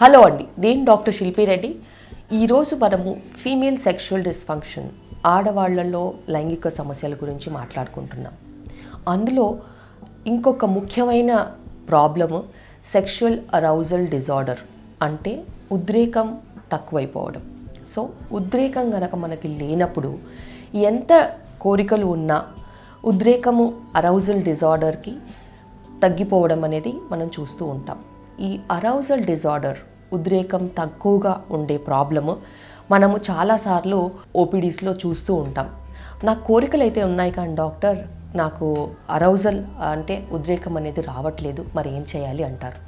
hello అండి నేను doctor శిల్పిరెడ్డి ఈరోజు మనము ఫీమేల్ సెక్షువల్ డిస్ఫంక్షన్ ఆడవాళ్లలో లైంగిక సమస్యల గురించి మాట్లాడుకుంటున్నాం అందులో ఇంకొక ముఖ్యమైన ప్రాబ్లము సెక్షువల్ అరౌజల్ డిజార్డర్ అంటే ఉద్రేకం తక్కువైపోవడం సో ఉద్రేకం గనక మనకి లేనప్పుడు ఎంత కోరికలు ఉన్నా ఉద్రేకము అరౌజల్ డిజార్డర్కి తగ్గిపోవడం అనేది మనం చూస్తూ ఉంటాం ఈ అరౌజల్ డిజార్డర్ ఉద్రేకం తక్కువగా ఉండే ప్రాబ్లము మనము చాలాసార్లు ఓపీడీస్లో చూస్తూ ఉంటాం నా కోరికలు అయితే ఉన్నాయి కానీ డాక్టర్ నాకు అరౌజల్ అంటే ఉద్రేకం అనేది రావట్లేదు మరి ఏం చేయాలి అంటారు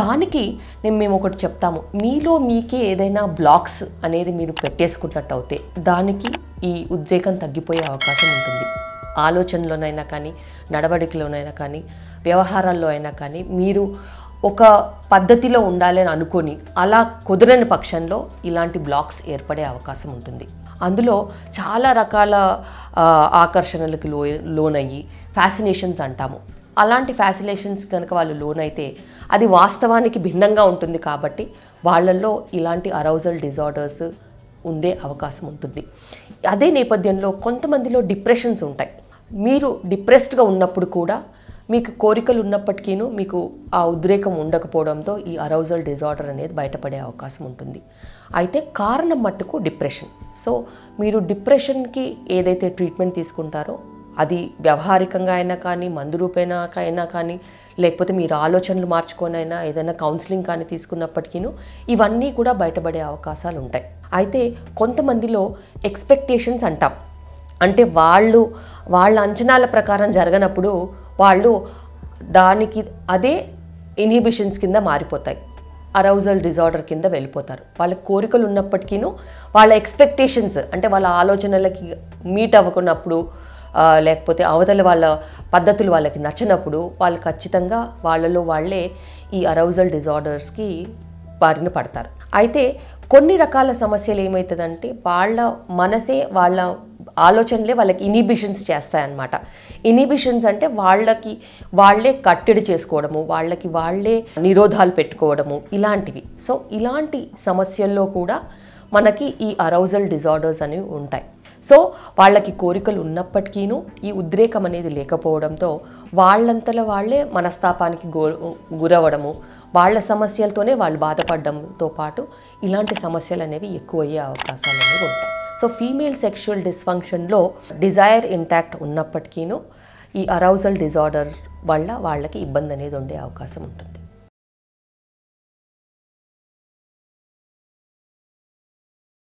దానికి నేను మేము ఒకటి చెప్తాము మీలో మీకే ఏదైనా బ్లాక్స్ అనేది మీరు పెట్టేసుకున్నట్టు అవుతే దానికి ఈ ఉద్రేకం తగ్గిపోయే అవకాశం ఉంటుంది ఆలోచనలోనైనా కానీ నడవడికలోనైనా కానీ వ్యవహారాల్లో అయినా కానీ మీరు ఒక పద్ధతిలో ఉండాలని అనుకొని అలా కుదరని పక్షంలో ఇలాంటి బ్లాక్స్ ఏర్పడే అవకాశం ఉంటుంది అందులో చాలా రకాల ఆకర్షణలకు లో లోనయ్యి ఫ్యాసినేషన్స్ అంటాము అలాంటి ఫ్యాసినేషన్స్ కనుక వాళ్ళు లోనైతే అది వాస్తవానికి భిన్నంగా ఉంటుంది కాబట్టి వాళ్ళల్లో ఇలాంటి అరౌజల్ డిజార్డర్స్ ఉండే అవకాశం ఉంటుంది అదే నేపథ్యంలో కొంతమందిలో డిప్రెషన్స్ ఉంటాయి మీరు డిప్రెస్డ్గా ఉన్నప్పుడు కూడా మీకు కోరికలు ఉన్నప్పటికీను మీకు ఆ ఉద్రేకం ఉండకపోవడంతో ఈ అరౌజల్ డిజార్డర్ అనేది బయటపడే అవకాశం ఉంటుంది అయితే కారణం మట్టుకు డిప్రెషన్ సో మీరు డిప్రెషన్కి ఏదైతే ట్రీట్మెంట్ తీసుకుంటారో అది వ్యవహారికంగా అయినా కానీ మందు రూపేనా అయినా కానీ లేకపోతే మీరు ఆలోచనలు మార్చుకొనైనా ఏదైనా కౌన్సిలింగ్ కానీ తీసుకున్నప్పటికీను ఇవన్నీ కూడా బయటపడే అవకాశాలు ఉంటాయి అయితే కొంతమందిలో ఎక్స్పెక్టేషన్స్ అంటాం అంటే వాళ్ళు వాళ్ళ అంచనాల ప్రకారం జరగనప్పుడు వాళ్ళు దానికి అదే ఇన్హిబిషన్స్ కింద మారిపోతాయి అరౌజల్ డిజార్డర్ కింద వెళ్ళిపోతారు వాళ్ళ కోరికలు ఉన్నప్పటికీను వాళ్ళ ఎక్స్పెక్టేషన్స్ అంటే వాళ్ళ ఆలోచనలకి మీట్ అవ్వకున్నప్పుడు లేకపోతే అవతల వాళ్ళ పద్ధతులు వాళ్ళకి నచ్చినప్పుడు వాళ్ళు ఖచ్చితంగా వాళ్ళలో వాళ్ళే ఈ అరౌజల్ డిజార్డర్స్కి బారిన పడతారు అయితే కొన్ని రకాల సమస్యలు ఏమవుతుందంటే వాళ్ళ మనసే వాళ్ళ ఆలోచనలే వాళ్ళకి ఇనిబిషన్స్ చేస్తాయన్నమాట ఇనిబిషన్స్ అంటే వాళ్ళకి వాళ్ళే కట్టడి చేసుకోవడము వాళ్ళకి వాళ్ళే నిరోధాలు పెట్టుకోవడము ఇలాంటివి సో ఇలాంటి సమస్యల్లో కూడా మనకి ఈ అరౌజల్ డిజార్డర్స్ అనేవి ఉంటాయి సో వాళ్ళకి కోరికలు ఉన్నప్పటికీను ఈ ఉద్రేకం అనేది లేకపోవడంతో వాళ్ళంతలో వాళ్ళే మనస్తాపానికి గో గురవడము వాళ్ళ సమస్యలతోనే వాళ్ళు బాధపడడంతో పాటు ఇలాంటి సమస్యలు అనేవి ఎక్కువయ్యే అవకాశాలు అనేవి ఉంటాయి సో ఫీమేల్ సెక్షువల్ డిస్ఫంక్షన్లో డిజైర్ ఇంటాక్ట్ ఉన్నప్పటికీనూ ఈ అరౌజల్ డిజార్డర్ వల్ల వాళ్ళకి ఇబ్బంది అనేది ఉండే అవకాశం ఉంటుంది